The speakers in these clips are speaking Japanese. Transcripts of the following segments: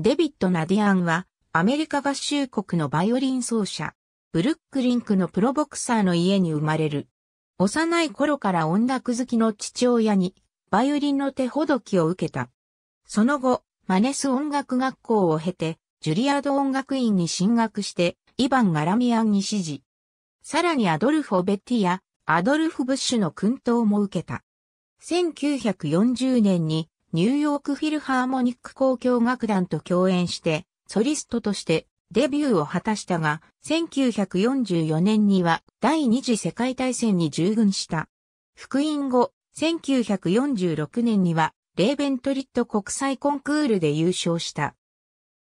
デビッド・ナディアンは、アメリカ合衆国のバイオリン奏者、ブルックリンクのプロボクサーの家に生まれる。幼い頃から音楽好きの父親に、バイオリンの手ほどきを受けた。その後、マネス音楽学校を経て、ジュリアード音楽院に進学して、イヴァン・ガラミアンに指示。さらにアドルフ・オベッティや、アドルフ・ブッシュの訓導も受けた。1940年にニューヨークフィルハーモニック交響楽団と共演して、ソリストとしてデビューを果たしたが、1944年には第二次世界大戦に従軍した。復員後、1946年には、レーベントリット国際コンクールで優勝した。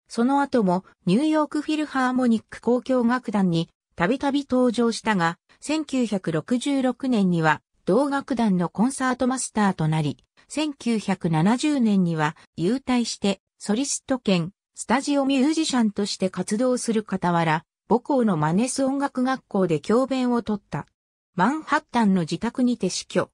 その後もニューヨークフィルハーモニック交響楽団にたびたび登場したが、1966年には同楽団のコンサートマスターとなり、1970年には優退してソリスト兼スタジオミュージシャンとして活動する傍ら、母校のマネス音楽学校で教鞭を取った。マンハッタンの自宅にて死去。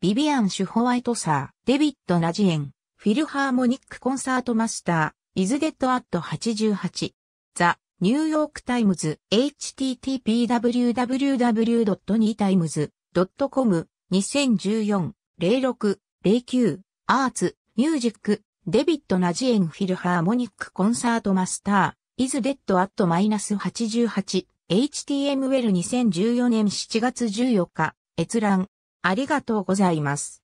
ビビアン・シュホワイトサー、デビッド・ナジエン、フィルハーモニック・コンサートマスター、イズ・デッド・アット88、ザ・ニューヨーク・タイムズ、http://www.newtimes.com 2014-06レイキュー、アーツ、ミュージック、デビット・ナジエン・フィルハーモニック・コンサート・マスター、イズ・デッド・アット・マイナス88、HTML2014 年7月14日、閲覧、ありがとうございます。